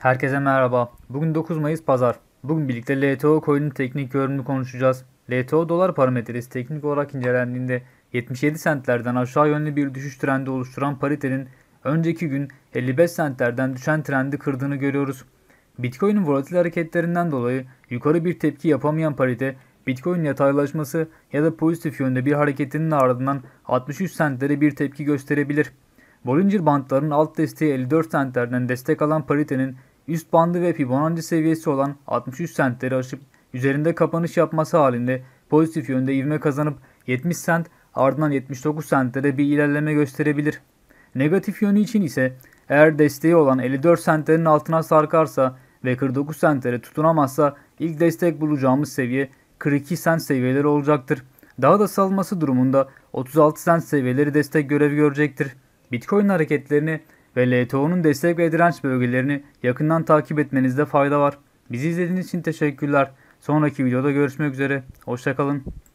Herkese merhaba. Bugün 9 Mayıs Pazar. Bugün birlikte LTO coin'in teknik görünümünü konuşacağız. LTO dolar parametresi teknik olarak incelendiğinde 77 sentlerden aşağı yönlü bir düşüş trendi oluşturan paritenin önceki gün 55 sentlerden düşen trendi kırdığını görüyoruz. Bitcoin'in volatil hareketlerinden dolayı yukarı bir tepki yapamayan parite Bitcoin yataylaşması ya da pozitif yönde bir hareketinin ardından 63 centlere bir tepki gösterebilir. Bollinger bandlarının alt desteği 54 centlerden destek alan paritenin üst bandı ve Fibonacci seviyesi olan 63 centleri aşıp üzerinde kapanış yapması halinde pozitif yönde ivme kazanıp 70 cent ardından 79 centlere bir ilerleme gösterebilir. Negatif yönü için ise eğer desteği olan 54 centlerin altına sarkarsa ve 49 centlere tutunamazsa ilk destek bulacağımız seviye 42 sent seviyeleri olacaktır. Daha da salınması durumunda 36 sent seviyeleri destek görevi görecektir. Bitcoin hareketlerini ve LTO'nun destek ve direnç bölgelerini yakından takip etmenizde fayda var. Bizi izlediğiniz için teşekkürler. Sonraki videoda görüşmek üzere. Hoşçakalın.